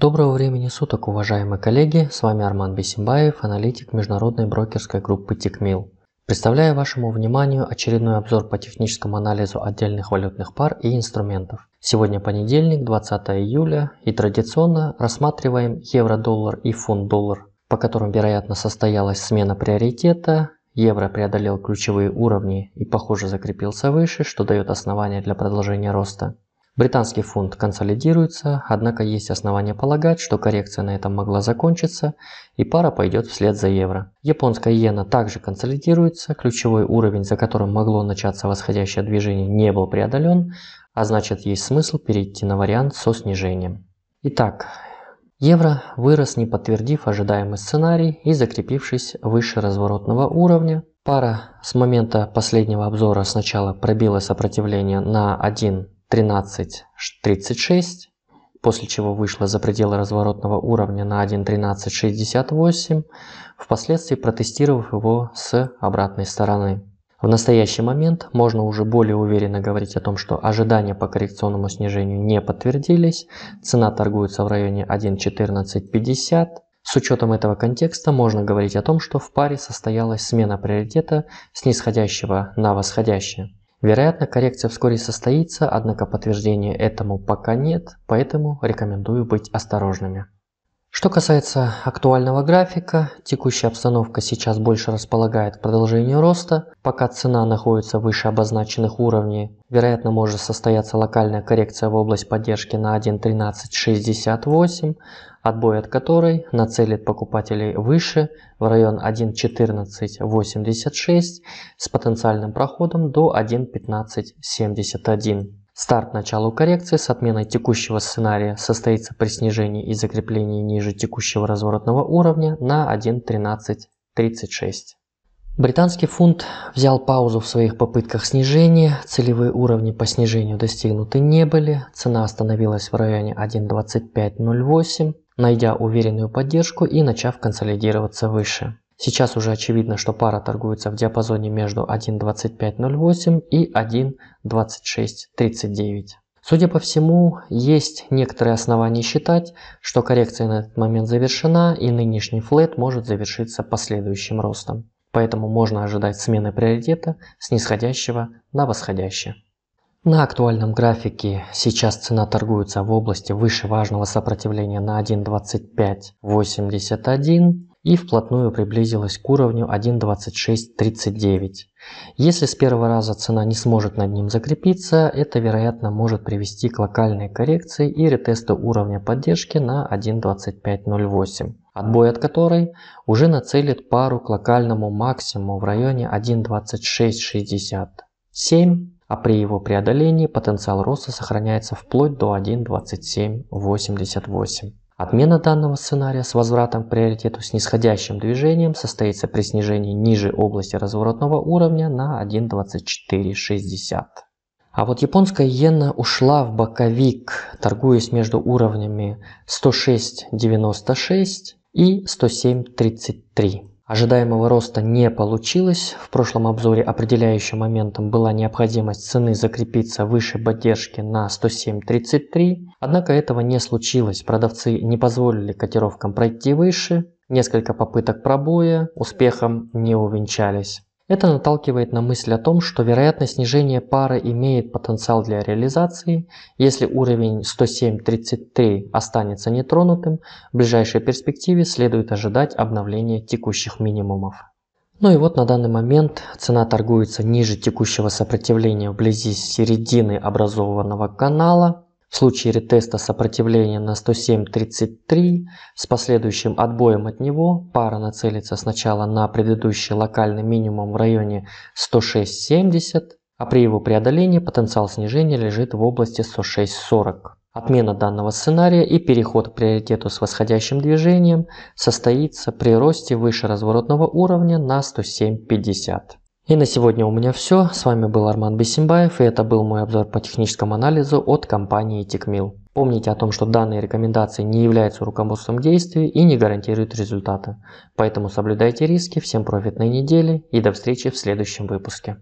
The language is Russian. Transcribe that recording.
Доброго времени суток, уважаемые коллеги! С вами Арман Бесимбаев, аналитик международной брокерской группы Тикмил. Представляю вашему вниманию очередной обзор по техническому анализу отдельных валютных пар и инструментов. Сегодня понедельник, 20 июля, и традиционно рассматриваем евро-доллар и фунт-доллар, по которым, вероятно, состоялась смена приоритета, Евро преодолел ключевые уровни и, похоже, закрепился выше, что дает основания для продолжения роста. Британский фунт консолидируется, однако есть основания полагать, что коррекция на этом могла закончиться и пара пойдет вслед за евро. Японская иена также консолидируется, ключевой уровень, за которым могло начаться восходящее движение, не был преодолен, а значит есть смысл перейти на вариант со снижением. Итак, евро вырос, не подтвердив ожидаемый сценарий и закрепившись выше разворотного уровня. Пара с момента последнего обзора сначала пробила сопротивление на 1 13.36, после чего вышла за пределы разворотного уровня на 1.1368, впоследствии протестировав его с обратной стороны. В настоящий момент можно уже более уверенно говорить о том, что ожидания по коррекционному снижению не подтвердились, цена торгуется в районе 1.1450. С учетом этого контекста можно говорить о том, что в паре состоялась смена приоритета с нисходящего на восходящее. Вероятно, коррекция вскоре состоится, однако подтверждения этому пока нет, поэтому рекомендую быть осторожными. Что касается актуального графика, текущая обстановка сейчас больше располагает к продолжению роста. Пока цена находится выше обозначенных уровней, вероятно может состояться локальная коррекция в область поддержки на 1.1368, отбой от которой нацелит покупателей выше в район 1.1486 с потенциальным проходом до 1.1571. Старт началу коррекции с отменой текущего сценария состоится при снижении и закреплении ниже текущего разворотного уровня на 1.1336. Британский фунт взял паузу в своих попытках снижения, целевые уровни по снижению достигнуты не были, цена остановилась в районе 1.2508, найдя уверенную поддержку и начав консолидироваться выше. Сейчас уже очевидно, что пара торгуется в диапазоне между 1.2508 и 1.2639. Судя по всему, есть некоторые основания считать, что коррекция на этот момент завершена и нынешний флет может завершиться последующим ростом. Поэтому можно ожидать смены приоритета с нисходящего на восходящее. На актуальном графике сейчас цена торгуется в области выше важного сопротивления на 1.2581 и вплотную приблизилась к уровню 1.2639. Если с первого раза цена не сможет над ним закрепиться, это вероятно может привести к локальной коррекции и ретесту уровня поддержки на 1.2508 отбой от которой уже нацелит пару к локальному максимуму в районе 1.2667, а при его преодолении потенциал роста сохраняется вплоть до 1.2788. Отмена данного сценария с возвратом к приоритету с нисходящим движением состоится при снижении ниже области разворотного уровня на 1.2460. А вот японская иена ушла в боковик, торгуясь между уровнями 106.96 и 107.33. Ожидаемого роста не получилось. В прошлом обзоре определяющим моментом была необходимость цены закрепиться выше поддержки на 107.33. Однако этого не случилось. Продавцы не позволили котировкам пройти выше. Несколько попыток пробоя успехом не увенчались. Это наталкивает на мысль о том, что вероятно снижение пары имеет потенциал для реализации. Если уровень 107.33 останется нетронутым, в ближайшей перспективе следует ожидать обновления текущих минимумов. Ну и вот на данный момент цена торгуется ниже текущего сопротивления вблизи середины образованного канала. В случае ретеста сопротивления на 107.33 с последующим отбоем от него пара нацелится сначала на предыдущий локальный минимум в районе 106.70, а при его преодолении потенциал снижения лежит в области 106.40. Отмена данного сценария и переход к приоритету с восходящим движением состоится при росте выше разворотного уровня на 107.50. И на сегодня у меня все. С вами был Арман Бесимбаев и это был мой обзор по техническому анализу от компании TechMill. Помните о том, что данные рекомендации не являются руководством действий и не гарантируют результата. Поэтому соблюдайте риски, всем профитной недели и до встречи в следующем выпуске.